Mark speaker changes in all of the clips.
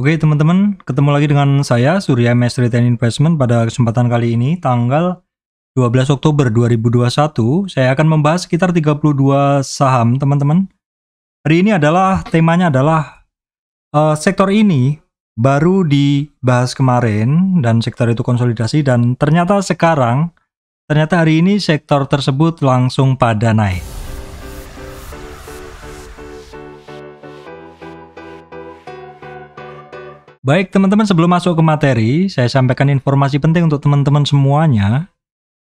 Speaker 1: Oke teman-teman, ketemu lagi dengan saya Surya Mas Retain Investment pada kesempatan kali ini tanggal 12 Oktober 2021. Saya akan membahas sekitar 32 saham teman-teman. Hari ini adalah temanya adalah uh, sektor ini baru dibahas kemarin dan sektor itu konsolidasi dan ternyata sekarang ternyata hari ini sektor tersebut langsung pada naik. Baik teman-teman sebelum masuk ke materi, saya sampaikan informasi penting untuk teman-teman semuanya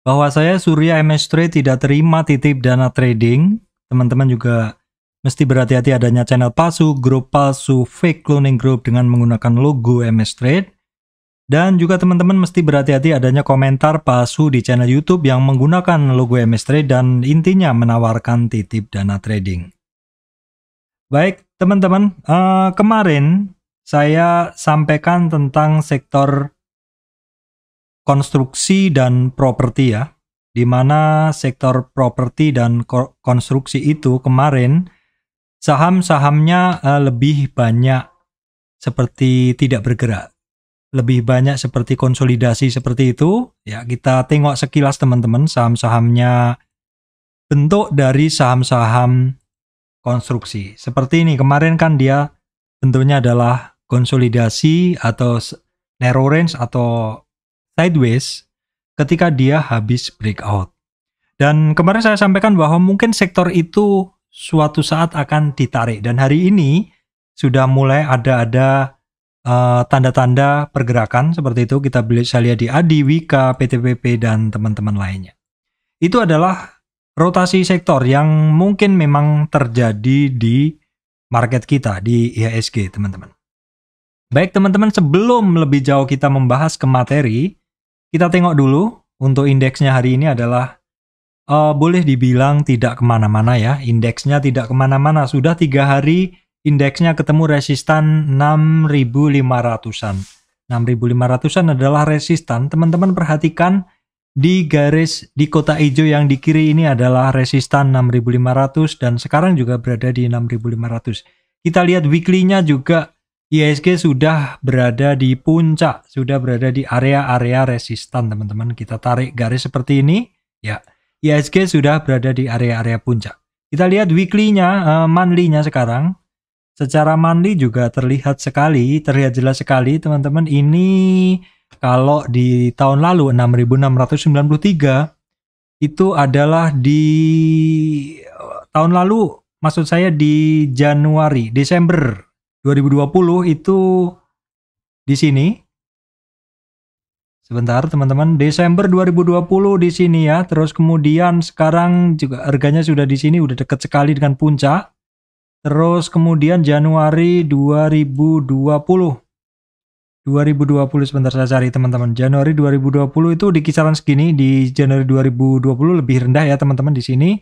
Speaker 1: bahwa saya Surya MS Trade tidak terima titip dana trading. Teman-teman juga mesti berhati-hati adanya channel palsu, grup palsu, fake cloning group dengan menggunakan logo MS Trade. Dan juga teman-teman mesti berhati-hati adanya komentar palsu di channel YouTube yang menggunakan logo MS Trade dan intinya menawarkan titip dana trading. Baik, teman-teman, uh, kemarin saya sampaikan tentang sektor konstruksi dan properti ya, di mana sektor properti dan konstruksi itu kemarin saham-sahamnya eh, lebih banyak seperti tidak bergerak, lebih banyak seperti konsolidasi seperti itu. Ya kita tengok sekilas teman-teman saham-sahamnya bentuk dari saham-saham konstruksi. Seperti ini kemarin kan dia tentunya adalah konsolidasi atau narrow range atau sideways ketika dia habis breakout. Dan kemarin saya sampaikan bahwa mungkin sektor itu suatu saat akan ditarik dan hari ini sudah mulai ada-ada tanda eh, tanda-tanda pergerakan seperti itu kita bisa lihat di Adi, Wika, PTPP dan teman-teman lainnya. Itu adalah rotasi sektor yang mungkin memang terjadi di market kita di IHSG, teman-teman. Baik teman-teman, sebelum lebih jauh kita membahas ke materi, kita tengok dulu untuk indeksnya hari ini adalah uh, boleh dibilang tidak kemana-mana ya. Indeksnya tidak kemana-mana. Sudah tiga hari indeksnya ketemu resistan 6.500-an. 6.500-an adalah resistan. Teman-teman perhatikan di garis di kota hijau yang di kiri ini adalah resistan 6.500 dan sekarang juga berada di 6.500. Kita lihat weekly-nya juga ISG sudah berada di puncak, sudah berada di area-area resistan teman-teman. Kita tarik garis seperti ini, ya. ISG sudah berada di area-area puncak. Kita lihat weekly-nya, eh, monthly-nya sekarang. Secara monthly juga terlihat sekali, terlihat jelas sekali teman-teman. Ini kalau di tahun lalu 6693 itu adalah di eh, tahun lalu maksud saya di Januari, Desember 2020 itu di sini. Sebentar teman-teman, Desember 2020 di sini ya. Terus kemudian sekarang juga harganya sudah di sini, udah deket sekali dengan puncak. Terus kemudian Januari 2020. 2020 sebentar saya cari teman-teman. Januari 2020 itu di kisaran segini di Januari 2020 lebih rendah ya teman-teman di sini.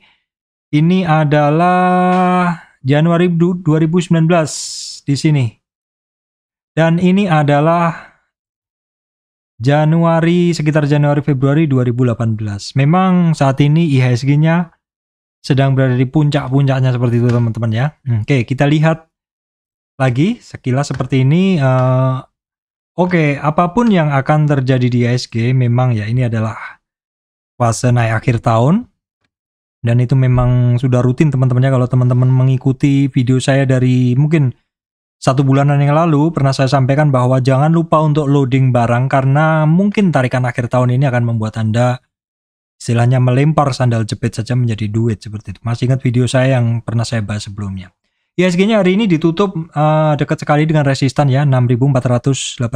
Speaker 1: Ini adalah Januari 2019 di sini. Dan ini adalah Januari sekitar Januari Februari 2018. Memang saat ini IHSG-nya sedang berada di puncak-puncaknya seperti itu teman-teman ya. Hmm, oke, kita lihat lagi sekilas seperti ini uh, Oke, okay, apapun yang akan terjadi di ISG memang ya ini adalah fase naik akhir tahun dan itu memang sudah rutin teman-temannya kalau teman-teman mengikuti video saya dari mungkin satu bulanan yang lalu pernah saya sampaikan bahwa jangan lupa untuk loading barang karena mungkin tarikan akhir tahun ini akan membuat Anda istilahnya melempar sandal jepit saja menjadi duit seperti itu. Masih ingat video saya yang pernah saya bahas sebelumnya. ISG-nya hari ini ditutup uh, dekat sekali dengan resistan ya 6483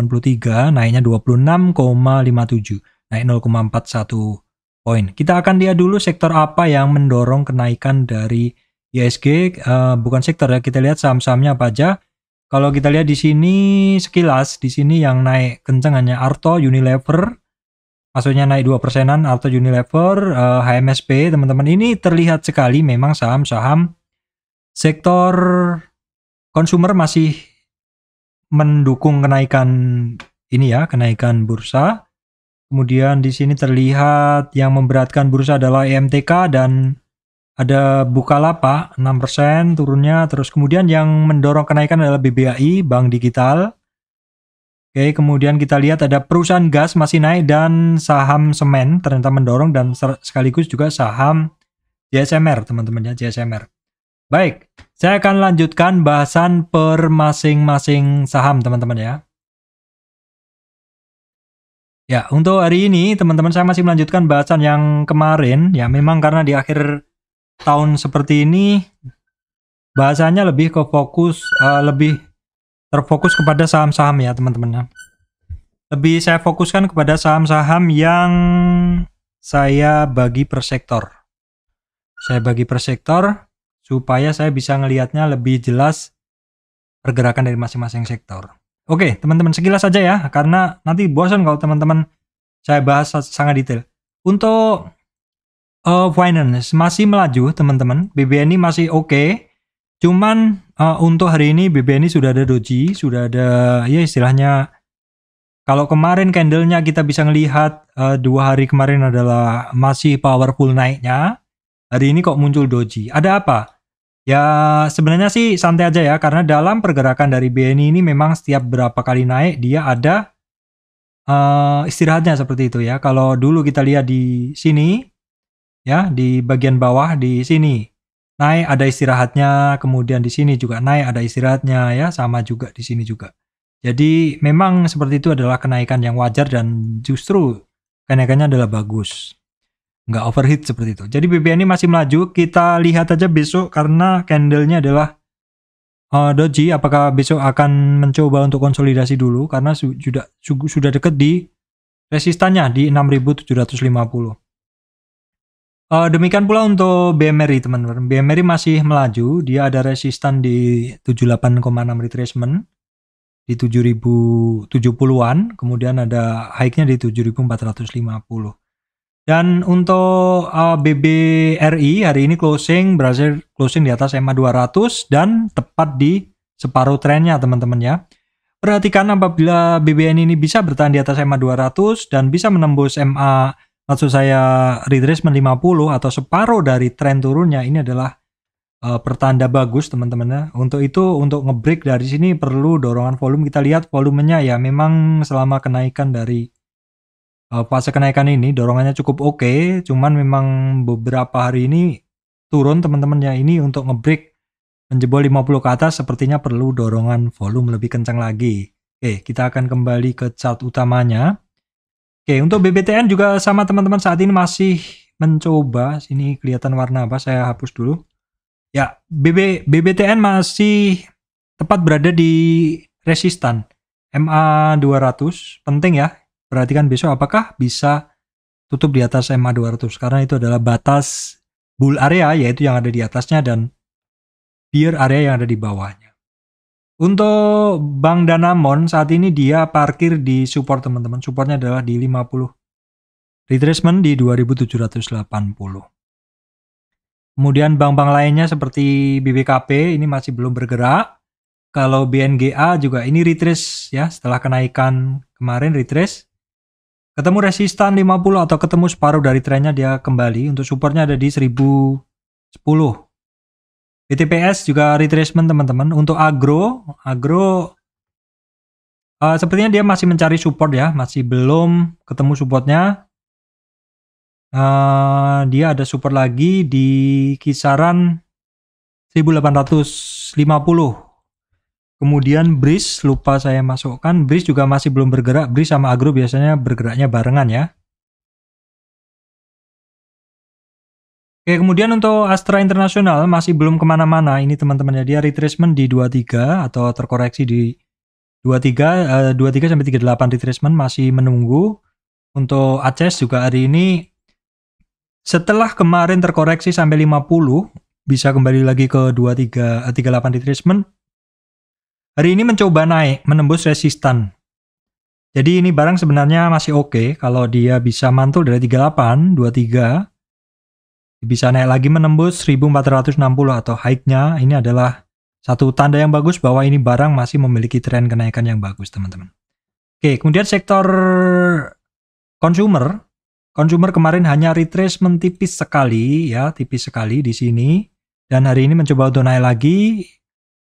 Speaker 1: naiknya 26,57 naik 0,41 poin. Kita akan lihat dulu sektor apa yang mendorong kenaikan dari ISG uh, eh, bukan sektor ya kita lihat saham-sahamnya apa aja. Kalau kita lihat di sini sekilas di sini yang naik kenceng hanya Arto, Unilever, maksudnya naik dua persenan Arto, Unilever, uh, eh, HMSP, teman-teman ini terlihat sekali memang saham-saham sektor konsumer masih mendukung kenaikan ini ya kenaikan bursa. Kemudian di sini terlihat yang memberatkan bursa adalah EMTK dan ada Bukalapak 6% turunnya terus kemudian yang mendorong kenaikan adalah BBAI Bank Digital Oke, kemudian kita lihat ada perusahaan gas masih naik dan saham semen ternyata mendorong dan sekaligus juga saham JSMR teman-teman ya JSMR. Baik, saya akan lanjutkan bahasan per masing-masing saham teman-teman ya. Ya, untuk hari ini teman-teman saya masih melanjutkan bahasan yang kemarin ya memang karena di akhir tahun seperti ini bahasanya lebih ke fokus uh, lebih terfokus kepada saham-saham ya teman-teman ya. lebih saya fokuskan kepada saham-saham yang saya bagi per sektor saya bagi per sektor supaya saya bisa ngelihatnya lebih jelas pergerakan dari masing-masing sektor oke teman-teman sekilas saja ya karena nanti bosan kalau teman-teman saya bahas sangat detail untuk uh, eh, finance masih melaju teman-teman. BBNI masih oke. Okay. Cuman uh, untuk hari ini BBNI sudah ada doji, sudah ada ya istilahnya kalau kemarin candlenya kita bisa melihat uh, eh, dua hari kemarin adalah masih powerful naiknya. Hari ini kok muncul doji. Ada apa? Ya sebenarnya sih santai aja ya karena dalam pergerakan dari BNI ini memang setiap berapa kali naik dia ada uh, istirahatnya seperti itu ya. Kalau dulu kita lihat di sini ya di bagian bawah di sini naik ada istirahatnya kemudian di sini juga naik ada istirahatnya ya sama juga di sini juga jadi memang seperti itu adalah kenaikan yang wajar dan justru kenaikannya adalah bagus nggak overheat seperti itu. Jadi BBN ini masih melaju. Kita lihat aja besok karena candlenya adalah uh, doji. Apakah besok akan mencoba untuk konsolidasi dulu karena sudah sudah deket di resistannya di 6.750. Uh, demikian pula untuk BMRI teman-teman. BMRI masih melaju, dia ada resistan di 78,6 retracement di 7070-an, kemudian ada high-nya di 7450. Dan untuk uh, eh, BBRI hari ini closing berhasil closing di atas MA 200 dan tepat di separuh trennya teman-teman ya. Perhatikan apabila BBN ini bisa bertahan di atas MA 200 dan bisa menembus MA maksud saya retracement 50 atau separuh dari tren turunnya ini adalah uh, pertanda bagus teman-teman ya. Untuk itu untuk ngebreak dari sini perlu dorongan volume. Kita lihat volumenya ya memang selama kenaikan dari uh, fase kenaikan ini dorongannya cukup oke, okay, cuman memang beberapa hari ini turun teman-teman ya ini untuk ngebreak menjebol 50 ke atas sepertinya perlu dorongan volume lebih kencang lagi. Oke, kita akan kembali ke chart utamanya. Oke, untuk BBTN juga sama teman-teman saat ini masih mencoba. Sini kelihatan warna apa, saya hapus dulu. Ya, BB, BBTN masih tepat berada di resistan MA200. Penting ya, perhatikan besok apakah bisa tutup di atas MA200. Karena itu adalah batas bull area, yaitu yang ada di atasnya dan bear area yang ada di bawahnya. Untuk Bang Danamon saat ini dia parkir di support teman-teman. Supportnya adalah di 50. Retracement di 2780. Kemudian bank-bank lainnya seperti BBKP ini masih belum bergerak. Kalau BNGA juga ini retrace ya setelah kenaikan kemarin retrace. Ketemu resistan 50 atau ketemu separuh dari trennya dia kembali. Untuk supportnya ada di 1010. BTPS juga retracement teman-teman. Untuk agro, agro uh, sepertinya dia masih mencari support ya, masih belum ketemu supportnya. Uh, dia ada support lagi di kisaran 1850. Kemudian bridge lupa saya masukkan, bridge juga masih belum bergerak. bridge sama Agro biasanya bergeraknya barengan ya. Oke, kemudian untuk Astra Internasional masih belum kemana-mana. Ini teman-teman ya, dia retracement di 23 atau terkoreksi di 23, uh, 23 sampai 38 retracement masih menunggu. Untuk Aces juga hari ini setelah kemarin terkoreksi sampai 50, bisa kembali lagi ke 23, 38 retracement. Hari ini mencoba naik, menembus resistan. Jadi ini barang sebenarnya masih oke okay, kalau dia bisa mantul dari 38, 23, bisa naik lagi menembus 1460 atau high-nya. Ini adalah satu tanda yang bagus bahwa ini barang masih memiliki tren kenaikan yang bagus, teman-teman. Oke, kemudian sektor consumer. Consumer kemarin hanya retracement tipis sekali ya, tipis sekali di sini. Dan hari ini mencoba untuk naik lagi.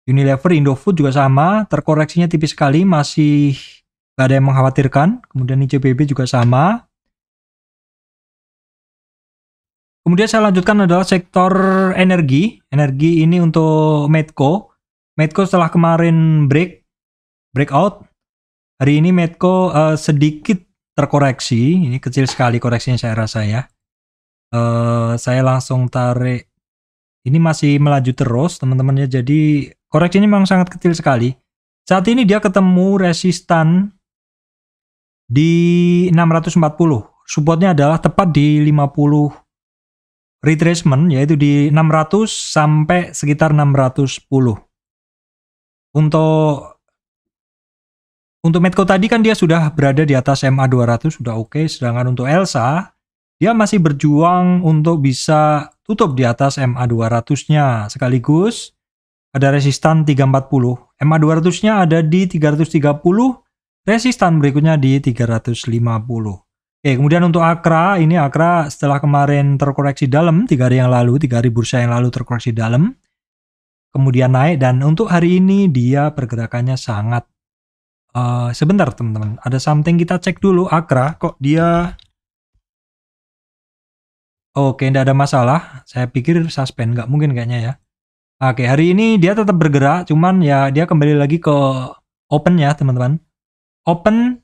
Speaker 1: Unilever, Indofood juga sama, terkoreksinya tipis sekali, masih gak ada yang mengkhawatirkan. Kemudian ICBB juga sama. Kemudian saya lanjutkan adalah sektor energi. Energi ini untuk Medco. Medco setelah kemarin break, breakout, hari ini Medco uh, sedikit terkoreksi. Ini kecil sekali koreksinya saya rasa ya. Uh, saya langsung tarik. Ini masih melaju terus teman-temannya. Jadi koreksinya memang sangat kecil sekali. Saat ini dia ketemu resistan di 640. Supportnya adalah tepat di 50 retracement yaitu di 600 sampai sekitar 610. Untuk untuk Medco tadi kan dia sudah berada di atas MA 200 sudah oke, okay. sedangkan untuk Elsa dia masih berjuang untuk bisa tutup di atas MA 200-nya sekaligus ada resistan 340. MA 200-nya ada di 330, resistan berikutnya di 350. Oke, kemudian untuk Akra, ini Akra setelah kemarin terkoreksi dalam, tiga hari yang lalu, tiga hari bursa yang lalu terkoreksi dalam, kemudian naik, dan untuk hari ini dia pergerakannya sangat uh, sebentar teman-teman, ada something kita cek dulu, Akra, kok dia Oke, tidak ada masalah, saya pikir suspend, nggak mungkin kayaknya ya. Oke, hari ini dia tetap bergerak, cuman ya dia kembali lagi ke open ya teman-teman. Open,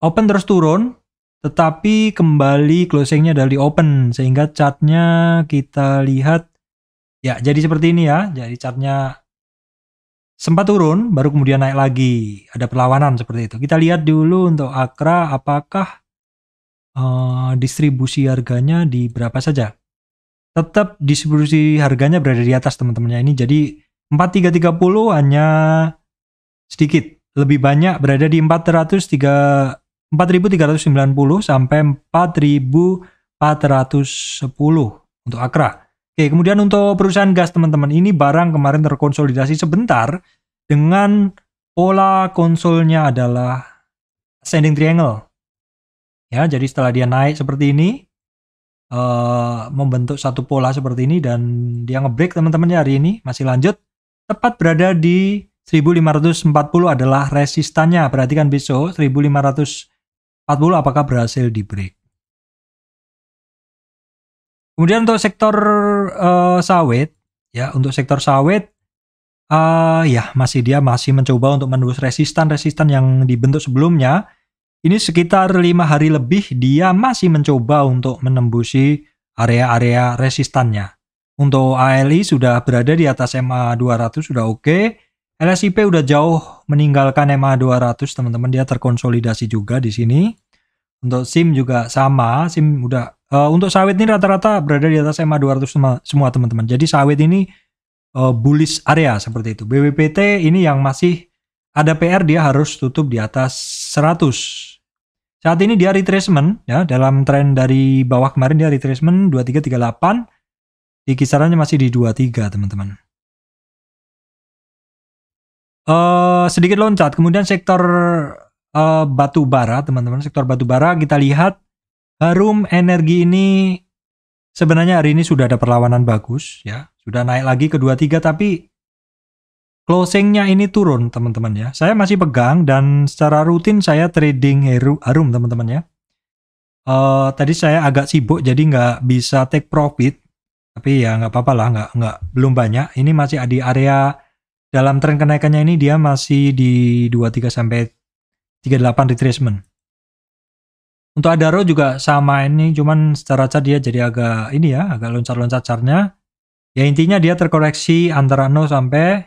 Speaker 1: open terus turun, tetapi kembali closingnya dari open sehingga chartnya kita lihat ya jadi seperti ini ya. Jadi chartnya sempat turun baru kemudian naik lagi. Ada perlawanan seperti itu. Kita lihat dulu untuk Akra apakah uh, distribusi harganya di berapa saja. Tetap distribusi harganya berada di atas teman-temannya ini. Jadi 4330 hanya sedikit lebih banyak berada di 403 4390 sampai 4410 untuk Akra. Oke, kemudian untuk perusahaan gas teman-teman ini barang kemarin terkonsolidasi sebentar dengan pola konsolnya adalah ascending triangle. Ya, jadi setelah dia naik seperti ini uh, membentuk satu pola seperti ini dan dia ngebreak teman-temannya hari ini masih lanjut tepat berada di 1540 adalah resistannya. Perhatikan besok 1540 40 apakah berhasil di break. Kemudian untuk sektor uh, sawit, ya untuk sektor sawit, uh, ya masih dia masih mencoba untuk menembus resistan-resistan yang dibentuk sebelumnya. Ini sekitar lima hari lebih dia masih mencoba untuk menembusi area-area resistannya. Untuk ALI sudah berada di atas MA 200 sudah oke. Okay. LSIP udah jauh meninggalkan MA 200 teman-teman dia terkonsolidasi juga di sini. Untuk SIM juga sama, SIM udah uh, untuk sawit ini rata-rata berada di atas MA 200 semua teman-teman. Jadi sawit ini uh, bullish area seperti itu. BWPT ini yang masih ada PR dia harus tutup di atas 100. Saat ini dia retracement ya dalam tren dari bawah kemarin dia retracement 2338 di kisarannya masih di 23 teman-teman. Uh, sedikit loncat kemudian sektor Eh, batu bara, teman-teman, sektor batu bara kita lihat Harum energi ini sebenarnya hari ini sudah ada perlawanan bagus ya, sudah naik lagi ke 23 tapi closingnya ini turun teman-teman ya. Saya masih pegang dan secara rutin saya trading Harum teman-teman ya. Uh, tadi saya agak sibuk jadi nggak bisa take profit tapi ya nggak apa-apa lah nggak nggak belum banyak ini masih di area dalam tren kenaikannya ini dia masih di 23 sampai 38 retracement. Untuk Adaro juga sama ini, cuman secara chart dia jadi agak ini ya, agak loncat-loncat chartnya. Ya intinya dia terkoreksi antara 0 sampai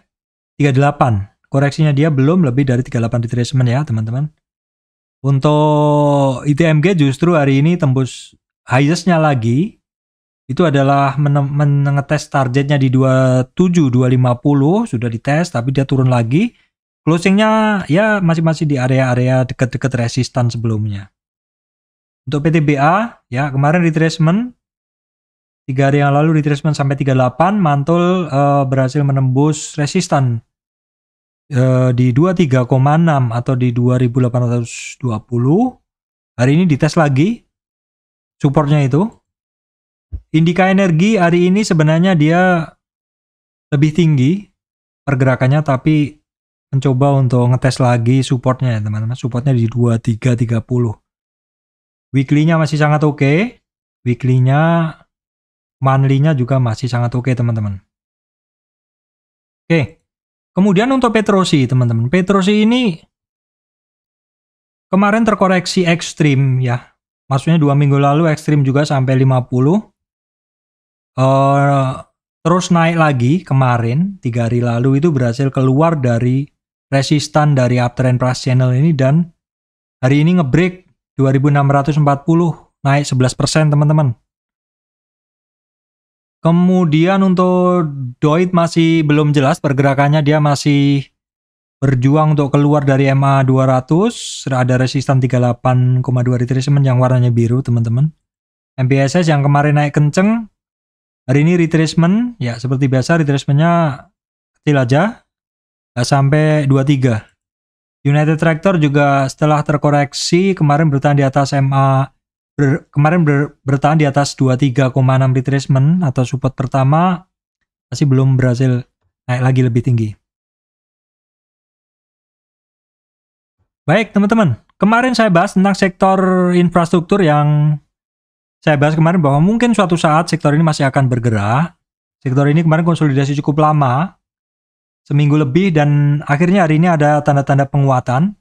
Speaker 1: 38. Koreksinya dia belum lebih dari 38 retracement ya teman-teman. Untuk ITMG justru hari ini tembus highestnya lagi. Itu adalah men mengetes targetnya di 27, 250 sudah dites tapi dia turun lagi. Closingnya ya masih-masih di area-area dekat-dekat resistan sebelumnya. Untuk PTBA ya kemarin retracement tiga hari yang lalu retracement sampai 38 mantul uh, berhasil menembus resistan uh, di 23,6 atau di 2820 hari ini dites lagi supportnya itu indika energi hari ini sebenarnya dia lebih tinggi pergerakannya tapi mencoba untuk ngetes lagi supportnya ya teman-teman. Supportnya di 2330. Weekly-nya masih sangat oke. Okay. Weekly-nya, juga masih sangat oke okay, teman-teman. Oke. Okay. Kemudian untuk Petrosi teman-teman. Petrosi ini kemarin terkoreksi ekstrim ya. Maksudnya dua minggu lalu ekstrim juga sampai 50. Uh, eh, terus naik lagi kemarin tiga hari lalu itu berhasil keluar dari resistan dari uptrend price channel ini dan hari ini ngebreak 2640 naik 11% teman-teman. Kemudian untuk Doit masih belum jelas pergerakannya dia masih berjuang untuk keluar dari MA 200 ada resistan 38,2 retracement yang warnanya biru teman-teman. MBSS yang kemarin naik kenceng hari ini retracement ya seperti biasa retracementnya kecil aja sampai 23. United Tractor juga setelah terkoreksi kemarin bertahan di atas MA ber, kemarin ber, bertahan di atas 23,6 retracement atau support pertama masih belum berhasil naik lagi lebih tinggi. Baik teman-teman, kemarin saya bahas tentang sektor infrastruktur yang saya bahas kemarin bahwa mungkin suatu saat sektor ini masih akan bergerak. Sektor ini kemarin konsolidasi cukup lama seminggu lebih dan akhirnya hari ini ada tanda-tanda penguatan.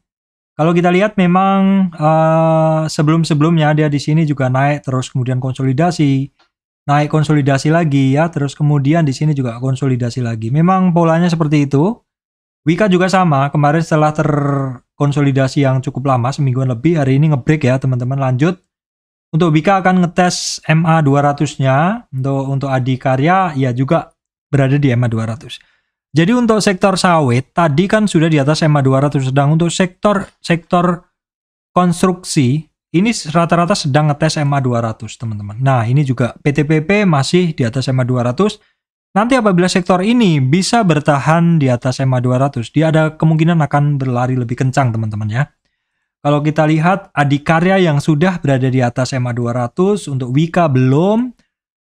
Speaker 1: Kalau kita lihat memang uh, sebelum-sebelumnya dia di sini juga naik terus kemudian konsolidasi, naik konsolidasi lagi ya, terus kemudian di sini juga konsolidasi lagi. Memang polanya seperti itu. Wika juga sama, kemarin setelah terkonsolidasi yang cukup lama semingguan lebih, hari ini ngebreak ya teman-teman lanjut. Untuk Wika akan ngetes MA 200-nya, untuk untuk Adikarya ya juga berada di MA 200. Jadi untuk sektor sawit tadi kan sudah di atas MA 200 sedang untuk sektor sektor konstruksi ini rata-rata sedang ngetes MA 200 teman-teman. Nah ini juga PTPP masih di atas MA 200. Nanti apabila sektor ini bisa bertahan di atas MA 200 dia ada kemungkinan akan berlari lebih kencang teman-teman ya. Kalau kita lihat Adikarya yang sudah berada di atas MA 200 untuk Wika belum,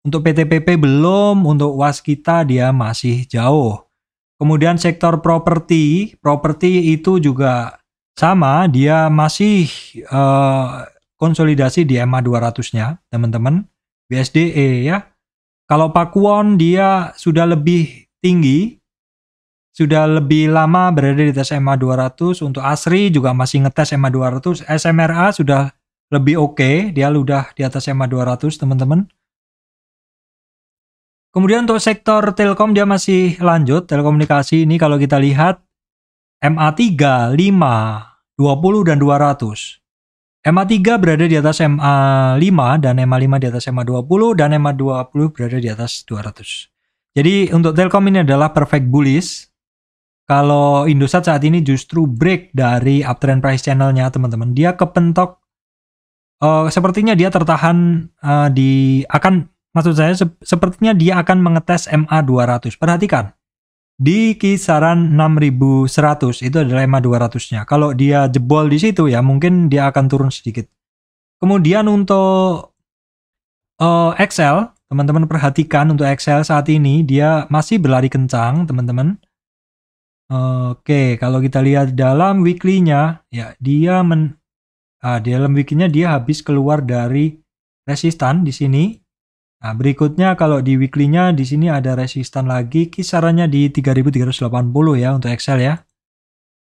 Speaker 1: untuk PTPP belum, untuk Waskita dia masih jauh. Kemudian sektor properti, properti itu juga sama, dia masih uh, konsolidasi di MA 200-nya, teman-teman. BSDE ya. Kalau Pakuan dia sudah lebih tinggi, sudah lebih lama berada di tes MA 200. Untuk Asri juga masih ngetes MA 200. SMRA sudah lebih oke, okay. dia sudah di atas MA 200, teman-teman. Kemudian untuk sektor telkom dia masih lanjut telekomunikasi ini kalau kita lihat MA3, 5, 20 dan 200. MA3 berada di atas MA5 dan MA5 di atas MA20 dan MA20 berada di atas 200. Jadi untuk Telkom ini adalah perfect bullish. Kalau Indosat saat ini justru break dari uptrend price channelnya teman-teman. Dia kepentok. Uh, sepertinya dia tertahan uh, di akan Maksud saya se sepertinya dia akan mengetes MA 200. Perhatikan. Di kisaran 6100 itu adalah MA 200-nya. Kalau dia jebol di situ ya mungkin dia akan turun sedikit. Kemudian untuk uh, eh, XL, teman-teman perhatikan untuk xl saat ini dia masih berlari kencang, teman-teman. Oke, kalau kita lihat dalam weekly-nya, ya dia men ah, dalam weekly-nya dia habis keluar dari resistan di sini. Nah, berikutnya kalau di weekly-nya di sini ada resistan lagi kisarannya di 3380 ya untuk Excel ya.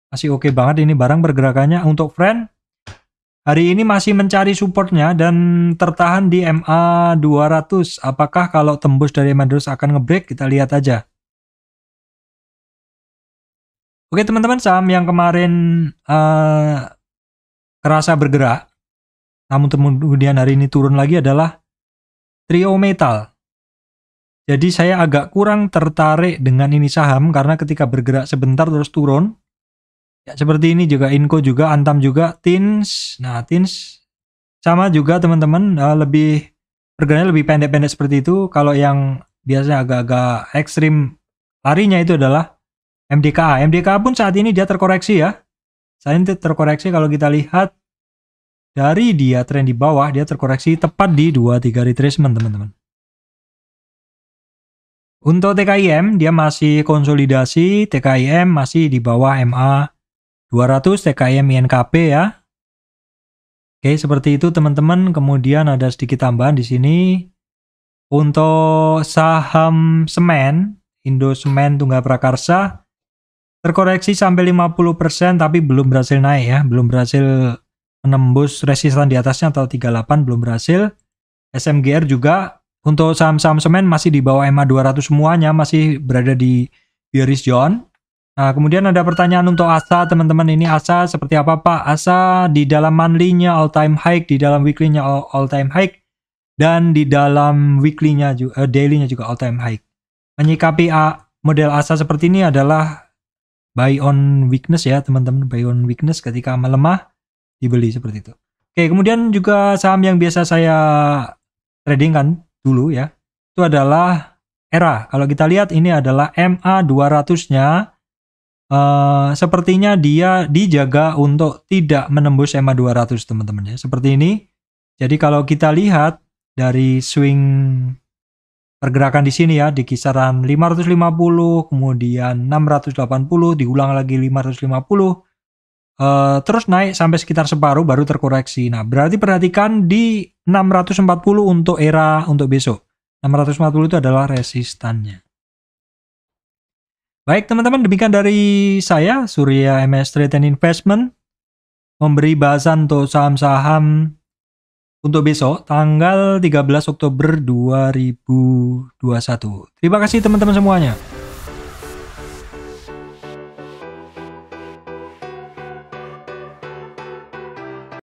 Speaker 1: Masih oke okay banget ini barang pergerakannya untuk friend. Hari ini masih mencari supportnya dan tertahan di MA 200. Apakah kalau tembus dari MA 200 akan ngebreak? Kita lihat aja. Oke teman-teman saham yang kemarin uh, kerasa bergerak, namun kemudian hari ini turun lagi adalah trio metal. Jadi saya agak kurang tertarik dengan ini saham karena ketika bergerak sebentar terus turun. Ya seperti ini juga Inko juga, Antam juga, Tins. Nah, Tins sama juga teman-teman eh, lebih pergerakannya lebih pendek-pendek seperti itu. Kalau yang biasanya agak-agak ekstrim larinya itu adalah MDKA. MDKA pun saat ini dia terkoreksi ya. Saat ini terkoreksi kalau kita lihat dari dia tren di bawah, dia terkoreksi tepat di 23 retracement, teman-teman. Untuk TKIM, dia masih konsolidasi, TKIM masih di bawah MA 200, TKIM INKP ya. Oke, seperti itu teman-teman. Kemudian ada sedikit tambahan di sini. Untuk saham semen, Indo Semen Tunggal Prakarsa, terkoreksi sampai 50% tapi belum berhasil naik ya, belum berhasil menembus resisten di atasnya atau 38 belum berhasil. SMGR juga untuk saham-saham semen masih di bawah ma 200 semuanya, masih berada di bearish zone. Nah, kemudian ada pertanyaan untuk ASA, teman-teman. Ini ASA seperti apa, Pak? ASA di dalam monthly-nya all time high, di dalam weekly-nya all, all time high, dan di dalam weekly-nya juga, uh, eh, daily-nya juga all time high. Menyikapi A, model ASA seperti ini adalah buy on weakness ya, teman-teman. Buy on weakness ketika melemah, dibeli seperti itu. Oke, kemudian juga saham yang biasa saya trading kan dulu ya. Itu adalah ERA. Kalau kita lihat ini adalah MA 200-nya uh, eh, sepertinya dia dijaga untuk tidak menembus MA 200, teman-teman ya. Seperti ini. Jadi kalau kita lihat dari swing pergerakan di sini ya di kisaran 550 kemudian 680 diulang lagi 550 Uh, terus naik sampai sekitar separuh baru terkoreksi. Nah, berarti perhatikan di 640 untuk era untuk besok. 640 itu adalah resistannya. Baik teman-teman, demikian dari saya Surya MS Trade and Investment memberi bahasan untuk saham-saham untuk besok tanggal 13 Oktober 2021. Terima kasih teman-teman semuanya.